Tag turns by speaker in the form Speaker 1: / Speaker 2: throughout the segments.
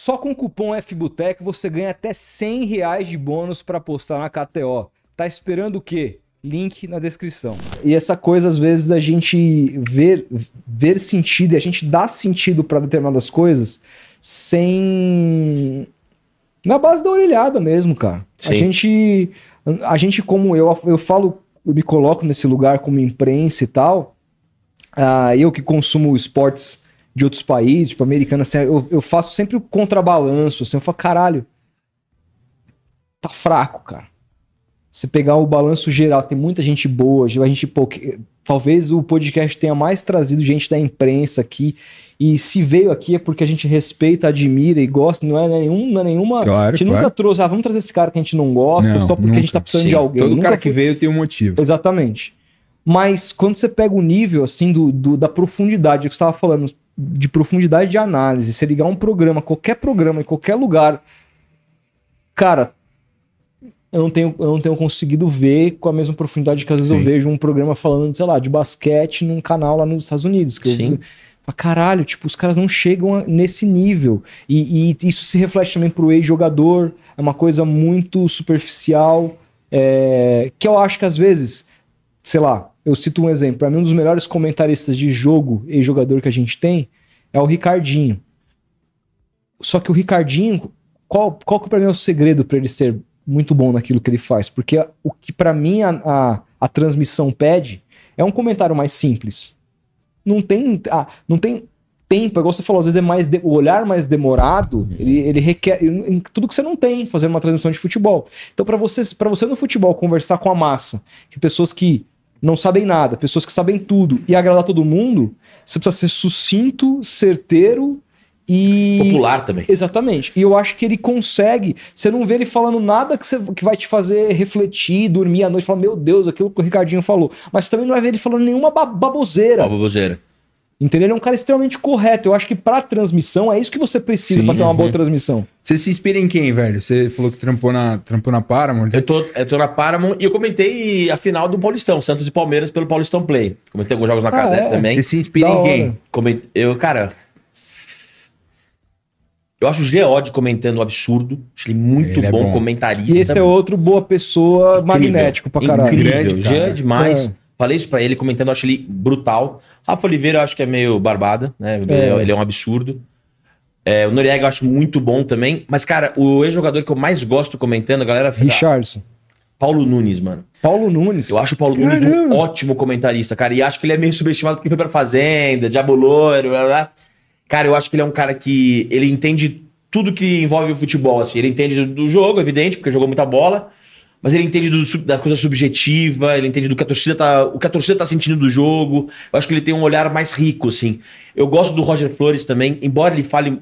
Speaker 1: Só com o cupom FBUTEC você ganha até 100 reais de bônus para apostar na KTO. Tá esperando o quê? Link na descrição. E essa coisa, às vezes, a gente ver, ver sentido e a gente dá sentido para determinadas coisas sem. Na base da orelhada mesmo, cara. Sim. A gente. A gente, como eu, eu falo, eu me coloco nesse lugar como imprensa e tal. Uh, eu que consumo esportes de outros países, tipo, americana, assim, eu, eu faço sempre o contrabalanço, assim, eu falo, caralho, tá fraco, cara. Se pegar o balanço geral, tem muita gente boa, a gente, pô, que, talvez o podcast tenha mais trazido gente da imprensa aqui, e se veio aqui é porque a gente respeita, admira e gosta, não é nenhum, não é nenhuma... Claro, a gente claro. nunca trouxe, ah, vamos trazer esse cara que a gente não gosta, não, só porque nunca, a gente tá precisando sim. de alguém. Todo nunca cara que foi... veio tem um motivo. Exatamente. Mas quando você pega o nível, assim, do, do da profundidade que você estava falando, de profundidade de análise, você ligar um programa, qualquer programa, em qualquer lugar, cara, eu não tenho, eu não tenho conseguido ver com a mesma profundidade que às vezes Sim. eu vejo um programa falando, sei lá, de basquete num canal lá nos Estados Unidos. Que Sim. Eu, caralho, tipo, os caras não chegam nesse nível. E, e isso se reflete também pro ex-jogador, é uma coisa muito superficial, é, que eu acho que às vezes, sei lá, eu cito um exemplo, pra mim um dos melhores comentaristas de jogo e jogador que a gente tem é o Ricardinho. Só que o Ricardinho, qual, qual que para mim é o segredo para ele ser muito bom naquilo que ele faz? Porque o que para mim a, a, a, transmissão pede é um comentário mais simples. Não tem, ah, não tem tempo, igual você falou, às vezes é mais de, o olhar mais demorado, uhum. ele, ele requer ele, tudo que você não tem fazendo uma transmissão de futebol. Então, para você, você no futebol conversar com a massa, de pessoas que não sabem nada, pessoas que sabem tudo e agradar todo mundo, você precisa ser sucinto, certeiro e. Popular também. Exatamente. E eu acho que ele consegue. Você não vê ele falando nada que, você, que vai te fazer refletir, dormir à noite, falar, meu Deus, aquilo que o Ricardinho falou. Mas também não vai ver ele falando nenhuma baboseira. Uma baboseira. Entendeu? Ele é um cara extremamente correto. Eu acho que pra transmissão é isso que você precisa para ter uma boa uhum. transmissão. Você se inspira em quem, velho? Você falou que trampou na, trampou na Paramount.
Speaker 2: Eu tô, eu tô na Paramount e eu comentei a final do Paulistão, Santos e Palmeiras pelo Paulistão Play. Comentei alguns jogos na ah, casa é? também. Você se inspira da em quem? eu, cara. Eu acho o Geode comentando um absurdo. Acho ele muito ele é bom, é bom, comentarista. E esse é outro
Speaker 1: boa pessoa, incrível, magnético pra caralho. Incrível, Grande, cara. é demais. É.
Speaker 2: Falei isso pra ele, comentando, acho ele brutal. Rafa Oliveira eu acho que é meio barbada, né? É. é. Ele é um absurdo. É, o Noriega eu acho muito bom também. Mas, cara, o ex-jogador que eu mais gosto comentando, a galera fica... Richardson. Paulo Nunes, mano. Paulo Nunes? Eu acho o Paulo Caramba. Nunes um ótimo comentarista, cara. E acho que ele é meio subestimado porque foi pra Fazenda, Diabo Loiro, blá, blá. Cara, eu acho que ele é um cara que... Ele entende tudo que envolve o futebol, assim. Ele entende do jogo, evidente, porque jogou muita bola mas ele entende do, da coisa subjetiva, ele entende do que a torcida tá, o que a torcida tá sentindo do jogo. Eu acho que ele tem um olhar mais rico, assim. Eu gosto do Roger Flores também, embora ele fale,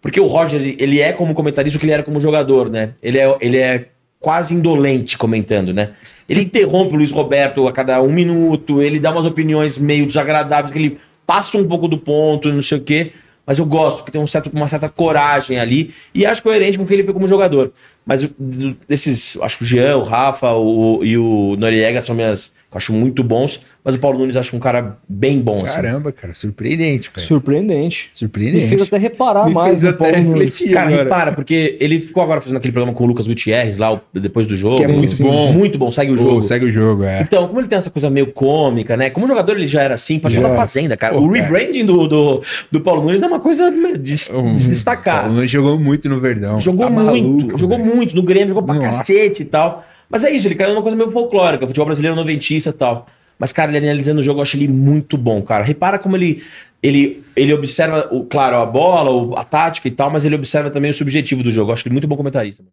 Speaker 2: porque o Roger ele, é como comentarista o que ele era como jogador, né? Ele é, ele é quase indolente comentando, né? Ele interrompe o Luiz Roberto a cada um minuto, ele dá umas opiniões meio desagradáveis, que ele passa um pouco do ponto, não sei o quê mas eu gosto, porque tem um certo, uma certa coragem ali e acho coerente com o que ele foi como jogador. Mas desses, acho que o Jean, o Rafa o, e o Noriega são minhas acho muito bons, mas o Paulo Nunes acho um cara bem bom. Assim.
Speaker 1: Caramba, assim. cara, surpreendente. Cara. Surpreendente. Surpreendente. Me fez até reparar Me mais fez até refletir, Cara, agora. repara,
Speaker 2: porque ele ficou agora fazendo aquele programa com o Lucas Gutierrez lá depois do jogo. Que é muito sim. bom. Muito bom, segue o jogo. Oh, segue o jogo, é. Então, como ele tem essa coisa meio cômica, né? Como jogador ele já era assim, passou na Fazenda, cara. Pô, o rebranding do, do, do, Paulo Nunes é uma coisa de, um, destacar. O Paulo Nunes jogou muito no Verdão. Jogou tá muito, maluco, jogou velho. muito no Grêmio, jogou pra Nossa. cacete e tal. Mas é isso, ele caiu numa coisa meio folclórica, futebol brasileiro noventista e tal. Mas, cara, ele analisando o jogo, eu acho ele muito bom, cara. Repara como ele, ele, ele observa, o, claro, a bola, a tática e tal, mas ele observa também o subjetivo do jogo. Eu acho ele muito bom comentarista.